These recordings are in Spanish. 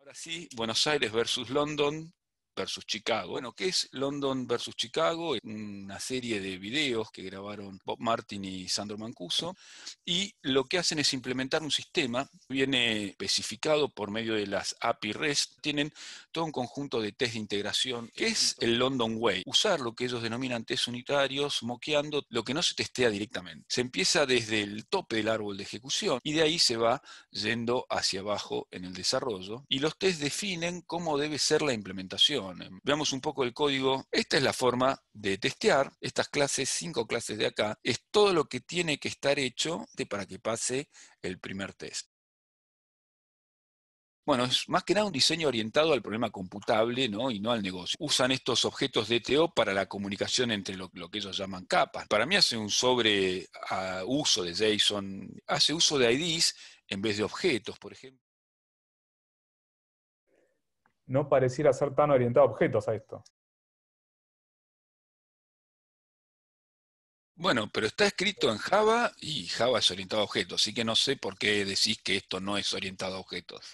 Ahora sí, Buenos Aires versus London, versus Chicago. Bueno, ¿qué es London versus Chicago? Una serie de videos que grabaron Bob Martin y Sandro Mancuso. Y lo que hacen es implementar un sistema, viene especificado por medio de las API REST. Tienen todo un conjunto de test de integración, que es el London Way. Usar lo que ellos denominan test unitarios, moqueando lo que no se testea directamente. Se empieza desde el tope del árbol de ejecución y de ahí se va yendo hacia abajo en el desarrollo. Y los test definen cómo debe ser la implementación Veamos un poco el código. Esta es la forma de testear. Estas clases, cinco clases de acá, es todo lo que tiene que estar hecho para que pase el primer test. Bueno, es más que nada un diseño orientado al problema computable ¿no? y no al negocio. Usan estos objetos DTO e para la comunicación entre lo, que ellos llaman capas. Para mí hace un sobre uso de JSON, hace uso de IDs en vez de objetos, por ejemplo no pareciera ser tan orientado a objetos a esto. Bueno, pero está escrito en Java y Java es orientado a objetos, así que no sé por qué decís que esto no es orientado a objetos.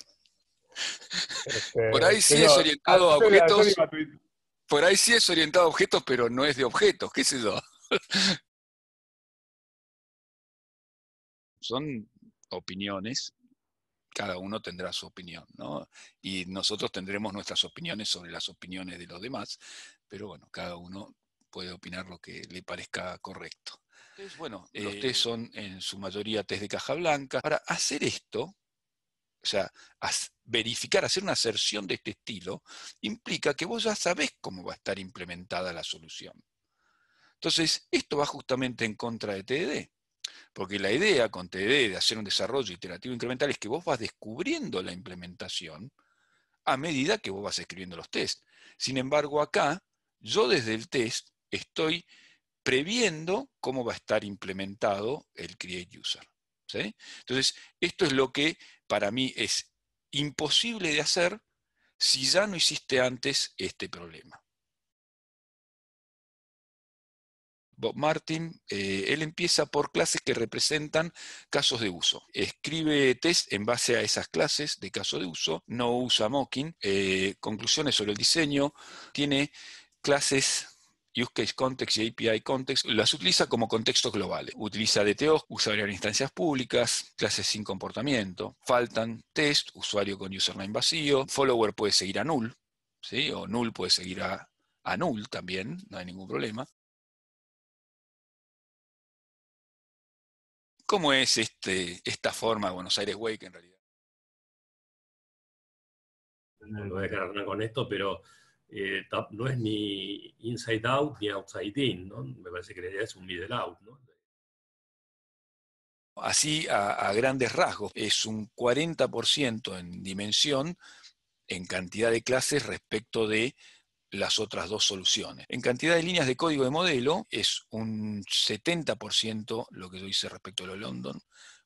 Este, por ahí sí es orientado a objetos. Por ahí sí es orientado a objetos, pero no es de objetos, qué sé yo. Son opiniones cada uno tendrá su opinión, ¿no? Y nosotros tendremos nuestras opiniones sobre las opiniones de los demás, pero bueno, cada uno puede opinar lo que le parezca correcto. Entonces, bueno, los eh, test son en su mayoría test de caja blanca. Para hacer esto, o sea, verificar, hacer una aserción de este estilo, implica que vos ya sabés cómo va a estar implementada la solución. Entonces, esto va justamente en contra de TDD. Porque la idea con TD de hacer un desarrollo iterativo incremental es que vos vas descubriendo la implementación a medida que vos vas escribiendo los test. Sin embargo, acá, yo desde el test estoy previendo cómo va a estar implementado el create user. Entonces, esto es lo que para mí es imposible de hacer si ya no hiciste antes este problema. Bob Martin, eh, él empieza por clases que representan casos de uso. Escribe test en base a esas clases de caso de uso, no usa mocking, eh, conclusiones sobre el diseño, tiene clases Use Case Context y API Context, las utiliza como contextos globales. Utiliza DTOs, usuario en instancias públicas, clases sin comportamiento, faltan test, usuario con username vacío, follower puede seguir a null, ¿sí? o null puede seguir a null también, no hay ningún problema. ¿Cómo es este, esta forma Buenos Aires Wake en realidad? No voy a quedarme con esto, pero eh, no es ni inside out ni outside in, ¿no? Me parece que la idea es un middle out, ¿no? Así, a grandes rasgos, es un 40% en dimensión, en cantidad de clases respecto de las otras dos soluciones. En cantidad de líneas de código de modelo es un 70% lo que yo hice respecto a lo London,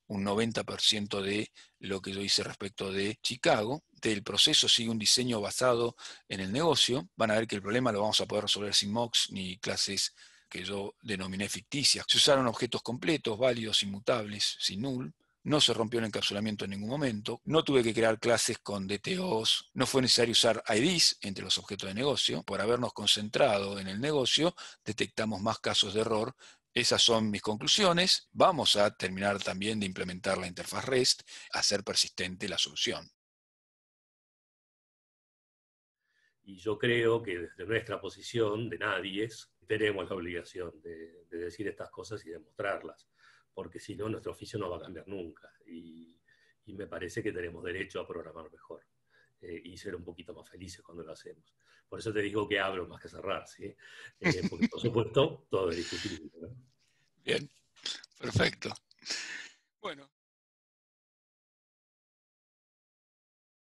un 90% de lo que yo hice respecto de Chicago. Del proceso sigue un diseño basado en el negocio. Van a ver que el problema lo vamos a poder resolver sin mocks ni clases que yo denominé ficticias. Se usaron objetos completos, válidos, inmutables, sin null no se rompió el encapsulamiento en ningún momento, no tuve que crear clases con DTOs, no fue necesario usar IDs entre los objetos de negocio. Por habernos concentrado en el negocio, detectamos más casos de error. Esas son mis conclusiones. Vamos a terminar también de implementar la interfaz REST, hacer persistente la solución. Y yo creo que desde nuestra posición, de nadie, tenemos la obligación de, de decir estas cosas y demostrarlas porque si no, nuestro oficio no va a cambiar nunca. Y, me parece que tenemos derecho a programar mejor eh, y ser un poquito más felices cuando lo hacemos. Por eso te digo que abro más que cerrar, ¿sí? Eh, porque, por supuesto, todo es discutible. Bien, perfecto. Bueno,